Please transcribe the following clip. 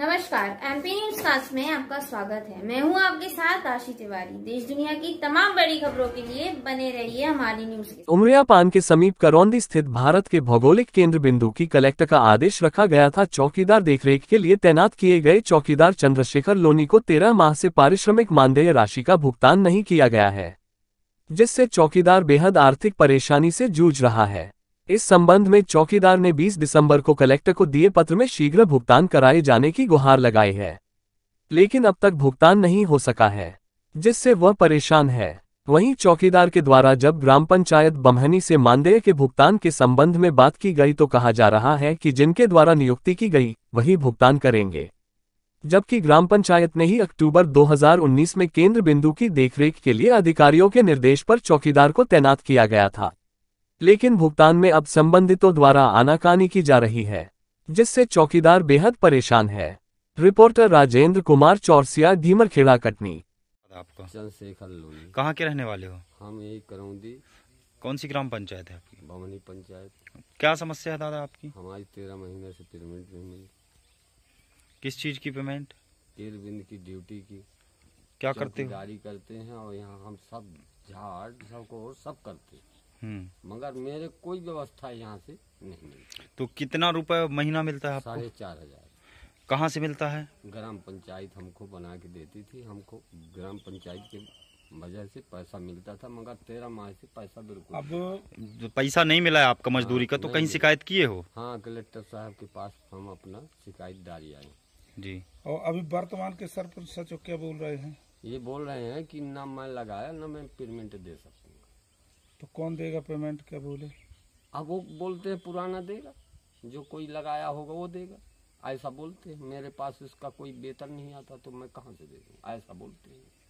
नमस्कार MP news cast में आपका स्वागत है मैं हूं आपके साथ आशी तिवारी देश दुनिया की तमाम बड़ी खबरों के लिए बने रहिए हमारी न्यूज उमरिया पान के समीप करौंदी स्थित भारत के भौगोलिक केंद्र बिंदु की कलेक्टर का आदेश रखा गया था चौकीदार देखरेख के लिए तैनात किए गए चौकीदार चंद्रशेखर लोनी को तेरह माह ऐसी पारिश्रमिक मानदेय राशि का भुगतान नहीं किया गया है जिससे चौकीदार बेहद आर्थिक परेशानी ऐसी जूझ रहा है इस संबंध में चौकीदार ने 20 दिसंबर को कलेक्टर को दिए पत्र में शीघ्र भुगतान कराए जाने की गुहार लगाई है लेकिन अब तक भुगतान नहीं हो सका है जिससे वह परेशान है वहीं चौकीदार के द्वारा जब ग्राम पंचायत बमहनी से मानदेय के भुगतान के संबंध में बात की गई तो कहा जा रहा है कि जिनके द्वारा नियुक्ति की गई वही भुगतान करेंगे जबकि ग्राम पंचायत ने ही अक्टूबर 2019 में केंद्र बिंदु की देखरेख के लिए अधिकारियों के निर्देश पर चौकीदार को तैनात किया गया था लेकिन भुगतान में अब संबंधितों द्वारा आनाकानी की जा रही है जिससे चौकीदार बेहद परेशान है रिपोर्टर राजेंद्र कुमार चौरसिया धीमरखेड़ा कटनी आपका चंद्रशेखर कहाँ के रहने वाले हो हम यही करौंदी कौन सी ग्राम पंचायत है आपकी भवनी पंचायत क्या समस्या है दादा आपकी हमारी तेरह महीने से पेमेंट नहीं मिली किस चीज़ की पेमेंट तेल बिंद की ड्यूटी की क्या करते हैं गाड़ी करते हैं और यहाँ हम सब झाड़ सबको सब करते हैं हम्म। मगर मेरे कोई व्यवस्था यहाँ से नहीं मिलती तो कितना रुपए महीना मिलता है साढ़े चार हजार कहाँ से मिलता है ग्राम पंचायत हमको बना के देती थी हमको ग्राम पंचायत के वजह से पैसा मिलता था मगर तेरह माह से पैसा बिल्कुल अब पैसा नहीं मिला है आपका मजदूरी का हाँ, तो कहीं शिकायत किए हो हाँ कलेक्टर साहब के पास हम अपना शिकायत डाली आए जी और अभी वर्तमान के सरपंच सचिव क्या बोल रहे हैं ये बोल रहे हैं कि ना मैं लगाया ना मैं पेमेंट दे सकती तो कौन देगा पेमेंट क्या बोले अब वो बोलते हैं पुराना देगा जो कोई लगाया होगा वो देगा ऐसा बोलते हैं मेरे पास इसका कोई वेतन नहीं आता तो मैं कहाँ से दे दूँ ऐसा बोलते हैं